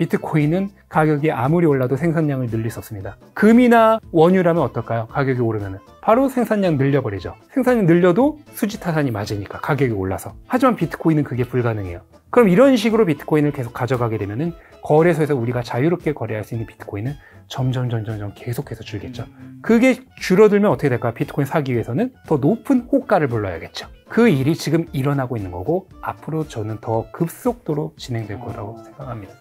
비트코인은 가격이 아무리 올라도 생산량을 늘릴 수 없습니다. 금이나 원유라면 어떨까요? 가격이 오르면 바로 생산량 늘려버리죠. 생산량 늘려도 수지타산이 맞으니까 가격이 올라서. 하지만 비트코인은 그게 불가능해요. 그럼 이런 식으로 비트코인을 계속 가져가게 되면은 거래소에서 우리가 자유롭게 거래할 수 있는 비트코인은 점점 점점 점 계속해서 줄겠죠. 그게 줄어들면 어떻게 될까요? 비트코인 사기 위해서는 더 높은 호가를 불러야겠죠. 그 일이 지금 일어나고 있는 거고 앞으로 저는 더 급속도로 진행될 거라고 생각합니다.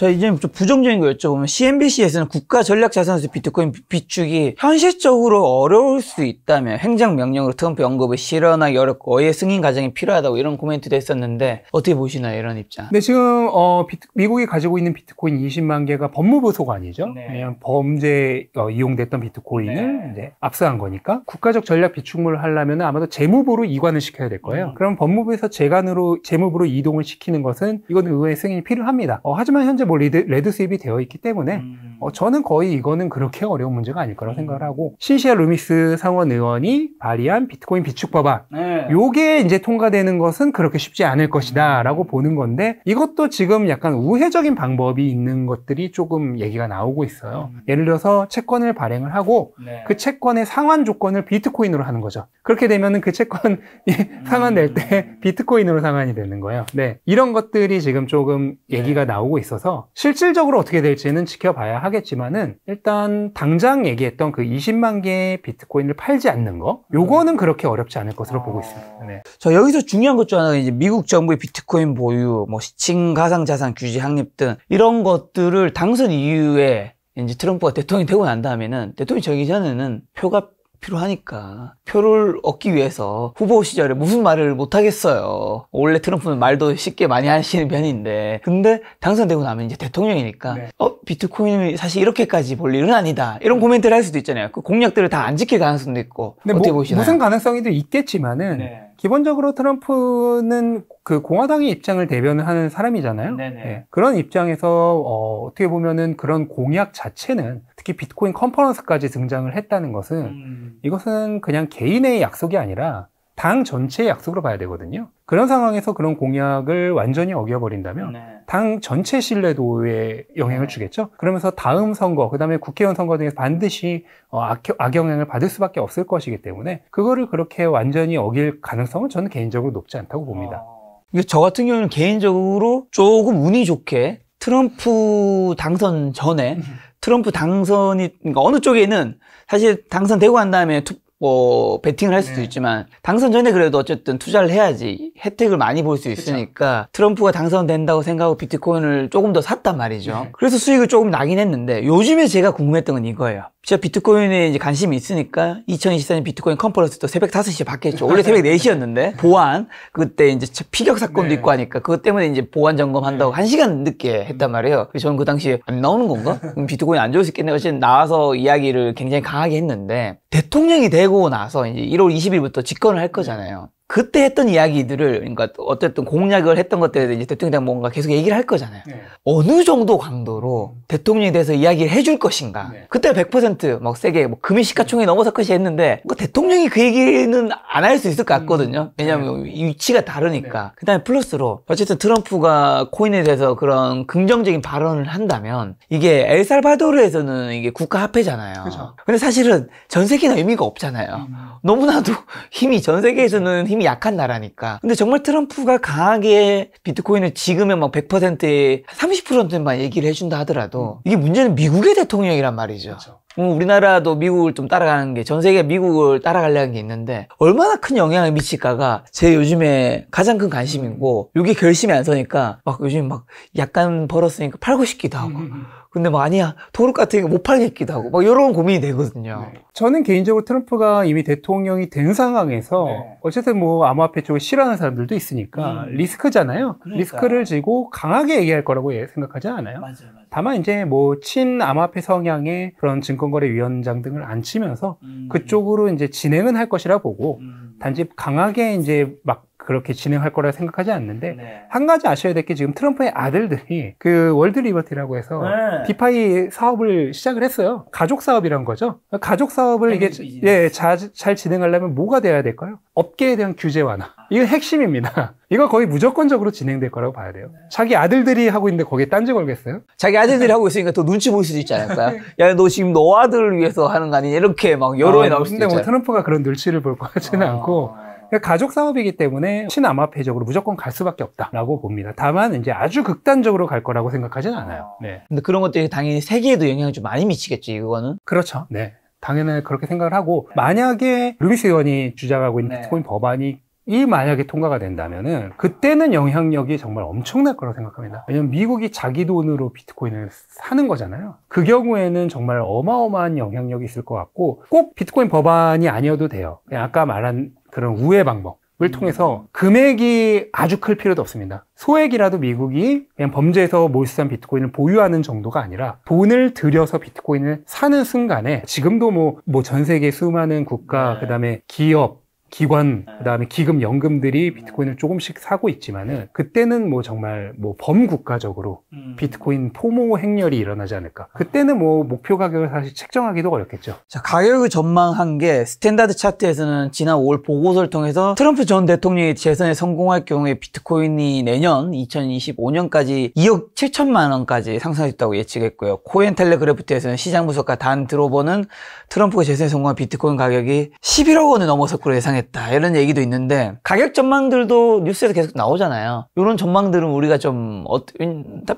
자, 이제 좀 부정적인 거 여쭤보면 CNBC에서는 국가 전략 자산수 비트코인 비축이 현실적으로 어려울 수 있다며 행정 명령으로 트럼프 언급을 실현하기 어렵고 어의 승인 과정이 필요하다고 이런 코멘트도 했었는데 어떻게 보시나요 이런 입장? 네, 지금 어, 비트, 미국이 가지고 있는 비트코인 20만 개가 법무부 소관이죠. 네. 범죄 어, 이용됐던 비트코인을 네. 압수한 거니까 국가적 전략 비축물을 하려면 아마도 재무부로 이관을 시켜야 될 거예요. 음. 그럼 법무부에서 재관으로 재무부로 이동을 시키는 것은 이건 의회 승인이 필요합니다. 어, 하지만 현재 뭐 레드, 레드 수입이 되어 있기 때문에 음. 어, 저는 거의 이거는 그렇게 어려운 문제가 아닐 거라고 생각을 하고 신시아 루미스 상원 의원이 발의한 비트코인 비축법안 네. 요게 이제 통과되는 것은 그렇게 쉽지 않을 것이다 라고 보는 건데 이것도 지금 약간 우회적인 방법이 있는 것들이 조금 얘기가 나오고 있어요 음. 예를 들어서 채권을 발행을 하고 네. 그 채권의 상환 조건을 비트코인으로 하는 거죠 그렇게 되면 은그 채권이 음. 상환될 때 비트코인으로 상환이 되는 거예요 네 이런 것들이 지금 조금 얘기가 네. 나오고 있어서 실질적으로 어떻게 될지는 지켜봐야 하 하겠지만은 일단 당장 얘기했던 그 20만 개의 비트코인을 팔지 않는 거 요거는 그렇게 어렵지 않을 것으로 보고 있습니다. 어. 네. 자 여기서 중요한 것 중 하나가 이제 미국 정부의 비트코인 보유, 뭐 시칭 가상 자산 규제 확립 등 이런 것들을 당선 이후에 이제 트럼프가 대통령이 되고 난 다음에는 대통령이 저기 전에는 표가 필요하니까 표를 얻기 위해서 후보 시절에 무슨 말을 못하겠어요. 원래 트럼프는 말도 쉽게 많이 하시는 편인데 근데 당선되고 나면 이제 대통령이니까 네. 어 비트코인이 사실 이렇게까지 볼 일은 아니다 이런 네. 코멘트를 할 수도 있잖아요. 그 공약들을 다 안 지킬 가능성도 있고 근데 뭐 어떻게 뭐, 보시나요? 무슨 가능성이도 있겠지만은 네. 기본적으로 트럼프는 그 공화당의 입장을 대변하는 사람이잖아요. 네, 그런 입장에서 어, 어떻게 보면은 그런 공약 자체는 특히 비트코인 컨퍼런스까지 등장을 했다는 것은 음. 이것은 그냥 개인의 약속이 아니라 당 전체의 약속으로 봐야 되거든요. 그런 상황에서 그런 공약을 완전히 어겨버린다면 네. 당 전체 신뢰도에 영향을 네. 주겠죠. 그러면서 다음 선거, 그 다음에 국회의원 선거 등에서 반드시 어, 악영향을 받을 수밖에 없을 것이기 때문에 그거를 그렇게 완전히 어길 가능성은 저는 개인적으로 높지 않다고 봅니다. 어... 저 같은 경우는 개인적으로 조금 운이 좋게 트럼프 당선 전에 음. 트럼프 당선이 그러니까 어느 쪽에는 사실 당선되고 한 다음에 뭐 베팅을 할 수도 네. 있지만 당선 전에 그래도 어쨌든 투자를 해야지 혜택을 많이 볼 수 있으니까 그쵸. 트럼프가 당선된다고 생각하고 비트코인을 조금 더 샀단 말이죠. 네. 그래서 수익을 조금 나긴 했는데 요즘에 제가 궁금했던 건 이거예요. 진짜 비트코인에 이제 관심이 있으니까 2024년 비트코인 컨퍼런스 도 새벽 5시에 바뀌었죠 원래 새벽 4시였는데 보안 그때 이제 피격 사건도 네. 있고 하니까 그것 때문에 이제 보안 점검한다고 네. 1시간 늦게 했단 말이에요. 그래서 저는 그 당시에 안 나오는 건가? 비트코인 안 좋을 수 있겠네. 사실 나와서 이야기를 굉장히 강하게 했는데 대통령이 되고 나서 이제 1월 20일부터 집권을 할 거잖아요. 그때 했던 이야기들을 그러니까 어쨌든 공약을 했던 것들에 이제 대통령이 뭔가 계속 얘기를 할 거잖아요. 네. 어느 정도 강도로 음. 대통령에 대해서 이야기를 해줄 것인가. 네. 그때 100%막 세게 뭐 금이 시가총액 네. 넘어서 것이 했는데 뭐 대통령이 그 얘기는 안 할 수 있을 것 같거든요. 음. 왜냐하면 네. 위치가 다르니까. 네. 그다음에 플러스로 어쨌든 트럼프가 코인에 대해서 그런 긍정적인 발언을 한다면 이게 엘살바도르에서는 이게 국가 화폐잖아요. 그쵸. 근데 사실은 전 세계는 의미가 없잖아요. 음. 너무나도 힘이 전 세계에서는 힘 힘이 약한 나라니까. 근데 정말 트럼프가 강하게 비트코인을 지금의 막 100%에 30%만 얘기를 해준다 하더라도 음. 이게 문제는 미국의 대통령이란 말이죠. 그렇죠. 뭐 우리나라도 미국을 좀 따라가는 게 전 세계 미국을 따라가려는 게 있는데 얼마나 큰 영향을 미칠까가 제 요즘에 가장 큰 관심이고 이게 음. 결심이 안 서니까 막 요즘 막 약간 벌었으니까 팔고 싶기도 하고 음. 근데 뭐 아니야 도로 같은 게 못 팔겠기도 하고 막 이런 고민이 되거든요. 네. 저는 개인적으로 트럼프가 이미 대통령이 된 상황에서 네. 어쨌든 뭐 암호화폐 쪽을 싫어하는 사람들도 있으니까 음. 리스크잖아요. 그러니까. 리스크를 지고 강하게 얘기할 거라고 예, 생각하지 않아요. 맞아요, 맞아요. 다만 이제 뭐 친 암호화폐 성향의 그런 증권거래위원장 등을 안 치면서 음. 그쪽으로 이제 진행은 할 것이라 보고 음. 단지 강하게 이제 막 그렇게 진행할 거라 생각하지 않는데 네. 한 가지 아셔야 될 게 지금 트럼프의 아들들이 그 월드 리버티라고 해서 네. 디파이 사업을 시작을 했어요. 가족 사업이란 거죠. 가족 사업을 이게 네, 예, 네. 잘 진행하려면 뭐가 돼야 될까요? 업계에 대한 규제 완화. 이건 핵심입니다. 이거 거의 무조건적으로 진행될 거라고 봐야 돼요. 네. 자기 아들들이 하고 있는데 거기에 딴지 걸겠어요? 자기 아들들이 하고 있으니까 또 눈치 보일 수도 있지 않을까요? 네. 야, 너 지금 너 아들을 위해서 하는 거 아니냐? 이렇게 막 여론이 아, 나올 수도 있잖아요. 근데 뭐 트럼프가 그런 눈치를 볼 것 같지는 아. 않고 그러니까 가족 사업이기 때문에 친암화폐적으로 무조건 갈 수밖에 없다라고 봅니다. 다만 이제 아주 극단적으로 갈 거라고 생각하진 않아요. 아. 네. 근데 그런 것들이 당연히 세계에도 영향을 좀 많이 미치겠지 이거는. 그렇죠. 네. 당연히 그렇게 생각을 하고 만약에 루미스 의원이 주장하고 있는 네. 비트코인 법안이 이 만약에 통과가 된다면은 그때는 영향력이 정말 엄청날 거라고 생각합니다. 왜냐면 미국이 자기 돈으로 비트코인을 사는 거잖아요. 그 경우에는 정말 어마어마한 영향력이 있을 것 같고 꼭 비트코인 법안이 아니어도 돼요. 아까 말한 그런 우회 방법을 음. 통해서 금액이 아주 클 필요도 없습니다. 소액이라도 미국이 그냥 범죄에서 몰수한 비트코인을 보유하는 정도가 아니라 돈을 들여서 비트코인을 사는 순간에 지금도 뭐 뭐 전 세계 수많은 국가 네. 그다음에 기업 기관 네. 그다음에 기금 연금들이 음. 비트코인을 조금씩 사고 있지만은 그때는 뭐 정말 뭐 범국가적으로 음. 비트코인 포모 행렬이 일어나지 않을까 그때는 뭐 목표 가격을 사실 책정하기도 어렵겠죠 자 가격을 전망한 게 스탠다드 차트에서는 지난 5월 보고서를 통해서 트럼프 전 대통령이 재선에 성공할 경우에 비트코인이 내년 2025년까지 2억 7천만 원까지 상승했다고 예측했고요 코엔텔레그래프트에서는 시장 분석가 단 드로버는 트럼프가 재선에 성공한 비트코인 가격이 11억 원을 넘어서 거로 예상했 가능했다 이런 얘기도 있는데 가격 전망들도 뉴스에서 계속 나오잖아요. 이런 전망들은 우리가 좀 어,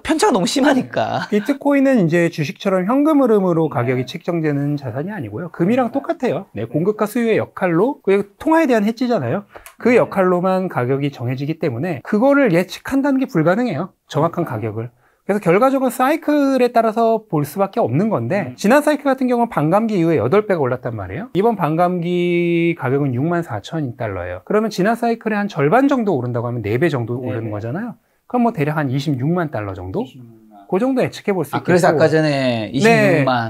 편차가 너무 심하니까. 네. 비트코인은 이제 주식처럼 현금 흐름으로 가격이 네. 책정되는 자산이 아니고요. 금이랑 똑같아요. 네, 네. 공급과 수요의 역할로 그게 통화에 대한 해지잖아요. 그 네. 역할로만 가격이 정해지기 때문에 그거를 예측한다는 게 불가능해요. 정확한 가격을. 그래서 결과적으로 사이클에 따라서 볼 수밖에 없는 건데 음. 지난 사이클 같은 경우는 반감기 이후에 8배가 올랐단 말이에요 이번 반감기 가격은 6만 4천 달러예요 그러면 지난 사이클의 한 절반 정도 오른다고 하면 4배 정도 네 오르는 거잖아요 그럼 뭐 대략 한 26만 달러 정도? 26만. 그 정도 예측해 볼수 아, 있겠고 그래서 아까 전에 26만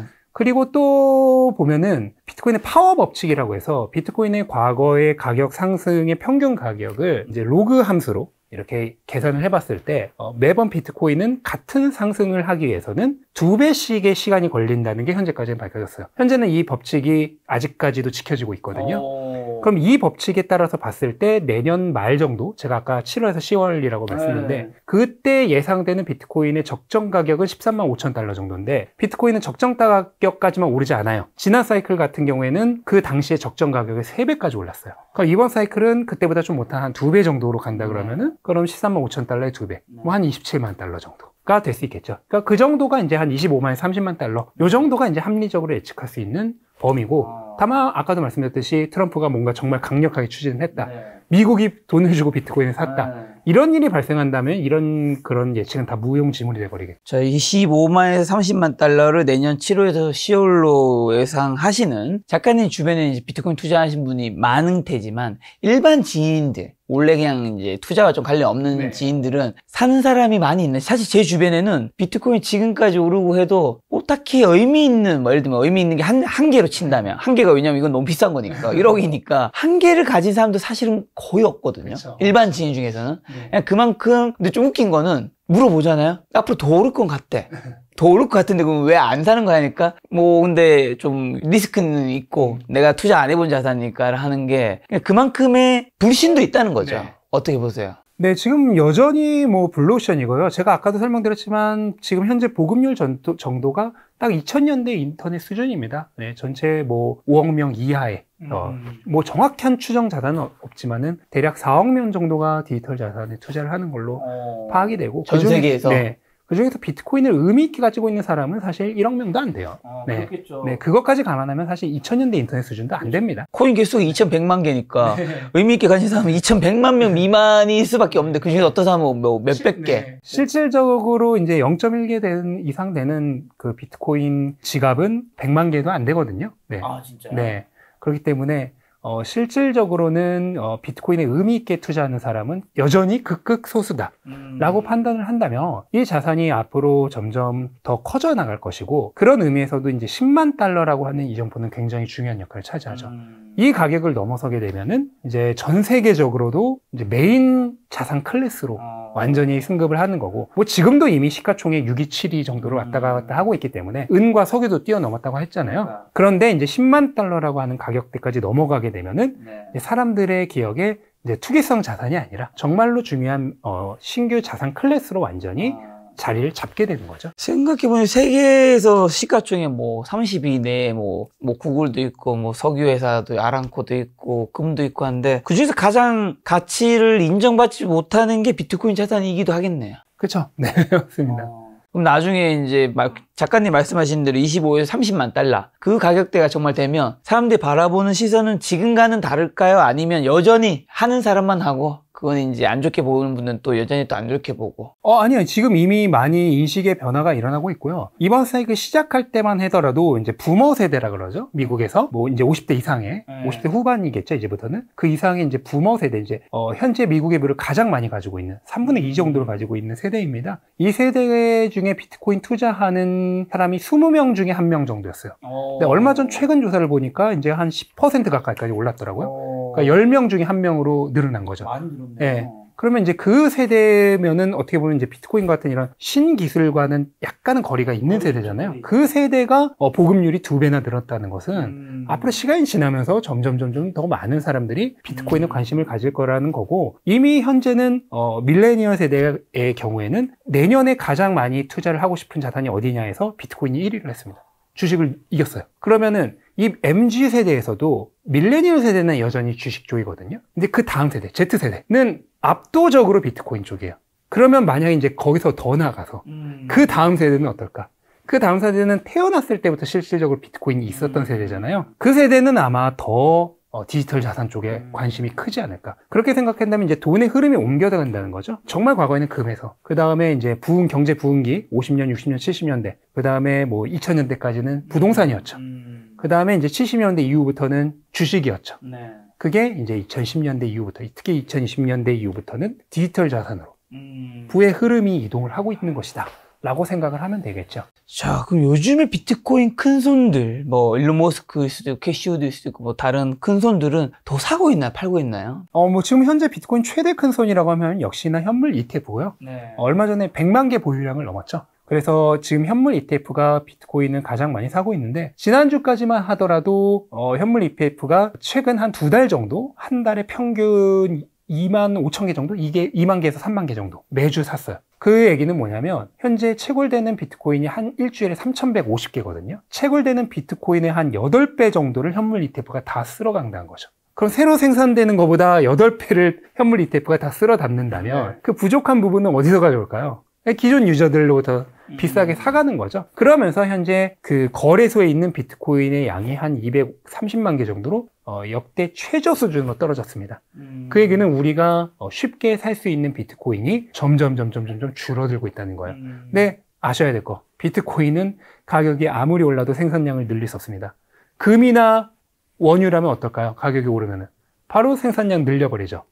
네. 그리고 또 보면은 비트코인의 파워 법칙이라고 해서 비트코인의 과거의 가격 상승의 평균 가격을 이제 로그 함수로 이렇게 계산을 해봤을 때 어, 매번 비트코인은 같은 상승을 하기 위해서는 두 배씩의 시간이 걸린다는 게 현재까지는 밝혀졌어요. 현재는 이 법칙이 아직까지도 지켜지고 있거든요. 어... 그럼 이 법칙에 따라서 봤을 때 내년 말 정도 제가 아까 7월에서 10월이라고 말씀했는데 네. 그때 예상되는 비트코인의 적정 가격은 13만 5천 달러 정도인데 비트코인은 적정 가격까지만 오르지 않아요. 지난 사이클 같은 경우에는 그 당시에 적정 가격의 3배까지 올랐어요. 그럼 이번 사이클은 그때보다 좀 못한 한 2배 정도로 간다 그러면은 네. 그럼 13만 5천 달러의 2배, 뭐 한 27만 달러 정도. 가될 수 있겠죠. 그러니까 그 정도가 이제 한 25만에서 30만 달러. 요 정도가 이제 합리적으로 예측할 수 있는 범이고 아. 다만 아까도 말씀드렸듯이 트럼프가 뭔가 정말 강력하게 추진을 했다. 네. 미국이 돈을 주고 비트코인을 샀다. 네. 이런 일이 발생한다면 이런 그런 예측은 다 무용지물이 돼버리겠죠. 저희 15만에서 30만 달러를 내년 7월에서 10월로 예상하시는 작가님 주변에 이제 비트코인 투자하신 분이 많은 테지만 일반 지인들 원래 그냥 이제 투자가좀 관련 없는 네. 지인들은 사는 사람이 많이 있는 사실 제 주변에는 비트코인 지금까지 오르고 해도 뭐 딱히 의미 있는 뭐 예를 들면 의미 있는 게 한 한 개로 친다면 한 개가 왜냐면 이건 너무 비싼 거니까 1억이니까 한 개를 가진 사람도 사실은 거의 없거든요. 그렇죠. 일반 지인 중에서는 네. 그만큼 근데 좀 웃긴 거는 물어보잖아요. 앞으로 더 오를 건 같대. 더 오를 것 같은데 그럼 왜 안 사는 거야 하니까 뭐 근데 좀 리스크는 있고 내가 투자 안 해본 자산이니까 하는 게 그만큼의 불신도 있다는 거죠. 네. 어떻게 보세요? 네, 지금 여전히 뭐 블루오션이고요. 제가 아까도 설명드렸지만 지금 현재 보급률 전도, 정도, 가딱 2000년대 인터넷 수준입니다. 네, 전체 뭐 5억 명 이하의 어, 음. 뭐 정확한 추정 자산은 없지만은 대략 4억 명 정도가 디지털 자산에 투자를 하는 걸로 어... 파악이 되고 전 그중에, 세계에서 네, 그중에서 비트코인을 의미 있게 가지고 있는 사람은 사실 1억 명도 안 돼요. 아, 네. 그렇겠죠. 네, 그것까지 감안하면 사실 2000년대 인터넷 수준도 안 그렇죠. 됩니다. 코인 개수가 2,100만 개니까 네. 의미 있게 가진 사람은 2,100만 명 미만일 수밖에 없는데 그 중에 서 어떤 사람은 뭐 몇백 개. 네. 실질적으로 이제 0.1개 되 이상 되는 그 비트코인 지갑은 100만 개도 안 되거든요. 네. 아 진짜요? 네. 그렇기 때문에 어, 실질적으로는 어, 비트코인에 의미 있게 투자하는 사람은 여전히 극극 소수다라고 음. 판단을 한다면 이 자산이 앞으로 점점 더 커져 나갈 것이고 그런 의미에서도 이제 10만 달러라고 하는 이정표는 굉장히 중요한 역할을 차지하죠. 음. 이 가격을 넘어서게 되면은 이제 전 세계적으로도 이제 메인 자산 클래스로 아. 완전히 승급을 하는 거고 뭐 지금도 이미 시가총액 6위, 7위 정도로 음. 왔다 갔다 하고 있기 때문에 은과 석유도 뛰어넘었다고 했잖아요. 그러니까. 그런데 이제 10만 달러라고 하는 가격대까지 넘어가게 되면은 네. 사람들의 기억에 이제 투기성 자산이 아니라 정말로 중요한 어, 신규 자산 클래스로 완전히 아. 자리를 잡게 되는 거죠. 생각해보면 세계에서 시가총액 뭐 32대 뭐, 뭐 구글도 있고 뭐 석유회사도 아랑코도 있고 금도 있고 한데 그중에서 가장 가치를 인정받지 못하는 게 비트코인 자산이기도 하겠네요. 그렇죠. 네, 맞습니다. 어... 그럼 나중에 이제 작가님 말씀하신 대로 25에서 30만 달러 그 가격대가 정말 되면 사람들이 바라보는 시선은 지금과는 다를까요? 아니면 여전히 하는 사람만 하고 그건 이제 안 좋게 보는 분은 또 여전히 또 안 좋게 보고. 어, 아니요. 지금 이미 많이 인식의 변화가 일어나고 있고요. 이번 사이클 시작할 때만 하더라도 이제 부모 세대라 그러죠. 미국에서 뭐 이제 50대 이상의 네. 50대 후반이겠죠. 이제부터는 그 이상의 이제 부모 세대 이제 어, 현재 미국의 물을 가장 많이 가지고 있는 3분의 2 음. 정도를 가지고 있는 세대입니다. 이 세대 중에 비트코인 투자하는 사람이 20명 중에 한 명 정도였어요. 어. 얼마 전 최근 조사를 보니까 이제 한 10% 가까이까지 올랐더라고요. 오. 어. 그러니까 10명 중에 한명으로 늘어난 거죠. 많이 늘었네 예. 그러면 이제 그 세대면은 어떻게 보면 이제 비트코인 같은 이런 신기술과는 약간은 거리가 있는 세대잖아요. 그 세대가 어, 보급률이 두 배나 늘었다는 것은 음. 앞으로 시간이 지나면서 점점 점점 더 많은 사람들이 비트코인에 음. 관심을 가질 거라는 거고 이미 현재는 어, 밀레니얼 세대의 경우에는 내년에 가장 많이 투자를 하고 싶은 자산이 어디냐 해서 비트코인이 1위를 했습니다. 주식을 이겼어요. 그러면은 이 MG 세대에서도 밀레니얼 세대는 여전히 주식 쪽이거든요. 근데 그 다음 세대, Z세대는 압도적으로 비트코인 쪽이에요. 그러면 만약에 이제 거기서 더 나가서 음. 그 다음 세대는 어떨까? 그 다음 세대는 태어났을 때부터 실질적으로 비트코인이 있었던 음. 세대잖아요. 그 세대는 아마 더 어, 디지털 자산 쪽에 음. 관심이 크지 않을까. 그렇게 생각한다면 이제 돈의 흐름이 옮겨간다는 거죠. 정말 과거에는 금에서. 그 다음에 이제 부흥, 경제 부흥기, 50년, 60년, 70년대. 그 다음에 뭐 2000년대까지는 음. 부동산이었죠. 음. 그 다음에 이제 70년대 이후부터는 주식이었죠. 네. 그게 이제 2010년대 이후부터, 특히 2020년대 이후부터는 디지털 자산으로 음... 부의 흐름이 이동을 하고 있는 것이다. 라고 생각을 하면 되겠죠. 자, 그럼 요즘에 비트코인 큰 손들, 뭐, 일론 머스크일 수도 있고, 캐시우드일 수도 있고, 뭐, 다른 큰 손들은 더 사고 있나요? 팔고 있나요? 어, 뭐, 지금 현재 비트코인 최대 큰 손이라고 하면 역시나 현물 ETF고요. 네. 얼마 전에 100만 개 보유량을 넘었죠. 그래서 지금 현물 ETF가 비트코인을 가장 많이 사고 있는데 지난주까지만 하더라도 어, 현물 ETF가 최근 한 두 달 정도 한 달에 평균 2만 5천 개 정도? 이게 2만 개에서 3만 개 정도 매주 샀어요. 그 얘기는 뭐냐면 현재 채굴되는 비트코인이 한 일주일에 3,150개거든요. 채굴되는 비트코인의 한 8배 정도를 현물 ETF가 다 쓸어 간다는 거죠. 그럼 새로 생산되는 것보다 8배를 현물 ETF가 다 쓸어 담는다면 네. 그 부족한 부분은 어디서 가져올까요? 그러니까 기존 유저들로부터 음. 비싸게 사가는 거죠. 그러면서 현재 그 거래소에 있는 비트코인의 양이 한 230만 개 정도로 어 역대 최저 수준으로 떨어졌습니다. 음... 그 얘기는 우리가 어 쉽게 살 수 있는 비트코인이 점점 점점 점점 줄어들고 있다는 거예요. 음... 근데 아셔야 될 거. 비트코인은 가격이 아무리 올라도 생산량을 늘릴 수 없습니다. 금이나 원유라면 어떨까요? 가격이 오르면은 바로 생산량 늘려버리죠.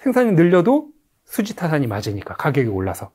생산량 늘려도 수지 타산이 맞으니까 가격이 올라서.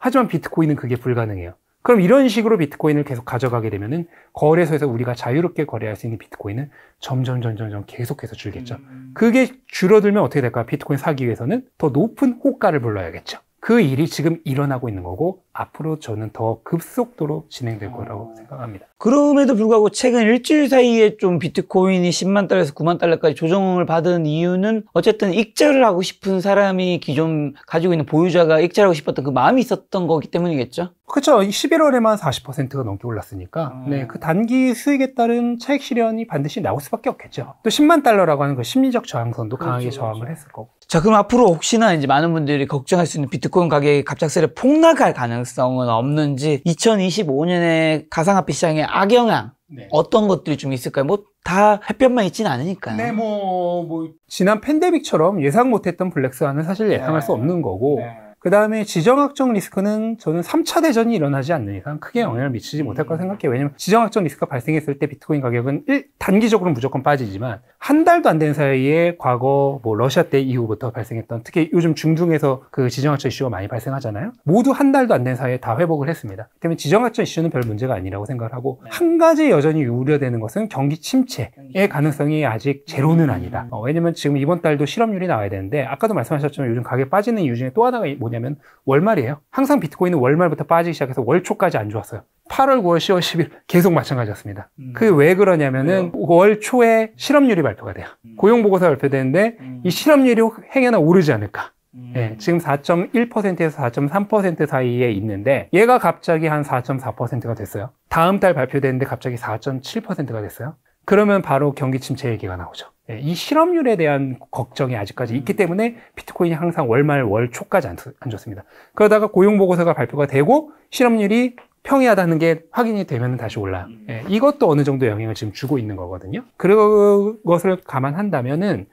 하지만 비트코인은 그게 불가능해요. 그럼 이런 식으로 비트코인을 계속 가져가게 되면은 거래소에서 우리가 자유롭게 거래할 수 있는 비트코인은 점점 점점 점 계속해서 줄겠죠. 음. 그게 줄어들면 어떻게 될까? 비트코인 사기 위해서는 더 높은 호가를 불러야겠죠. 그 일이 지금 일어나고 있는 거고 앞으로 저는 더 급속도로 진행될 거라고 어. 생각합니다. 그럼에도 불구하고 최근 일주일 사이에 좀 비트코인이 10만 달러에서 9만 달러까지 조정을 받은 이유는 어쨌든 익자를 하고 싶은 사람이 기존 가지고 있는 보유자가 익자를하고 싶었던 그 마음이 있었던 거기 때문이겠죠? 그렇죠. 11월에만 40%가 넘게 올랐으니까 음. 네, 그 단기 수익에 따른 차익 실현이 반드시 나올 수밖에 없겠죠. 또 10만 달러라고 하는 그 심리적 저항선도 그렇죠, 강하게 그렇죠. 저항을 그렇죠. 했을 거고. 자, 그럼 앞으로 혹시나 이제 많은 분들이 걱정할 수 있는 비트코인 가격이 갑작스레 폭락할 가능성 가능성은 없는지 2025년에 가상화폐 시장에 악영향 네. 어떤 것들이 좀 있을까요? 뭐 다 햇볕만 있지는 않으니까요. 네, 뭐, 뭐 지난 팬데믹처럼 예상 못했던 블랙스완은 사실 예상할 네. 수 없는 거고 네. 그 다음에 지정학적 리스크는 저는 3차 대전이 일어나지 않는 이상 크게 영향을 미치지 못할 거라 음. 생각해요. 왜냐면 지정학적 리스크가 발생했을 때 비트코인 가격은 일, 단기적으로는 무조건 빠지지만 한 달도 안 된 사이에 과거 뭐 러시아 때 이후부터 발생했던 특히 요즘 중동에서 그 지정학적 이슈가 많이 발생하잖아요. 모두 한 달도 안 된 사이에 다 회복을 했습니다. 때문에 지정학적 이슈는 별 문제가 아니라고 생각을 하고 네. 한 가지 여전히 우려되는 것은 경기 침체의 가능성이 아직 제로는 음. 아니다. 어, 왜냐면 지금 이번 달도 실업률이 나와야 되는데 아까도 말씀하셨지만 요즘 가격 빠지는 이유 중에 또 하나가 뭐 뭐냐면 월말이에요. 항상 비트코인은 월말부터 빠지기 시작해서 월초까지 안 좋았어요. 8월, 9월, 10월, 10일 계속 마찬가지였습니다. 음. 그게 왜 그러냐면은 왜요? 월 초에 실업률이 발표가 돼요. 음. 고용보고서 발표되는데 음. 이 실업률이 행여나 오르지 않을까. 음. 예, 지금 4.1%에서 4.3% 사이에 있는데 얘가 갑자기 한 4.4%가 됐어요. 다음 달 발표되는데 갑자기 4.7%가 됐어요. 그러면 바로 경기 침체 얘기가 나오죠. 예, 이 실업률에 대한 걱정이 아직까지 있기 음. 때문에 비트코인이 항상 월말 월 초까지 안, 안 좋습니다. 그러다가 고용 보고서가 발표가 되고 실업률이 평이하다는 게 확인이 되면 다시 올라요. 음. 예, 이것도 어느 정도 영향을 지금 주고 있는 거거든요. 그것을 감안한다면은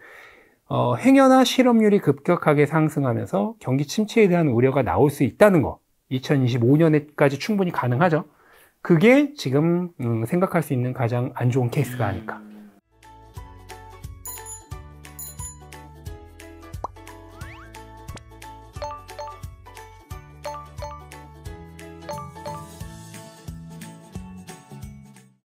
어, 행여나 실업률이 급격하게 상승하면서 경기 침체에 대한 우려가 나올 수 있다는 거. 2025년에까지 충분히 가능하죠. 그게 지금 음, 생각할 수 있는 가장 안 좋은 케이스가 아닐까.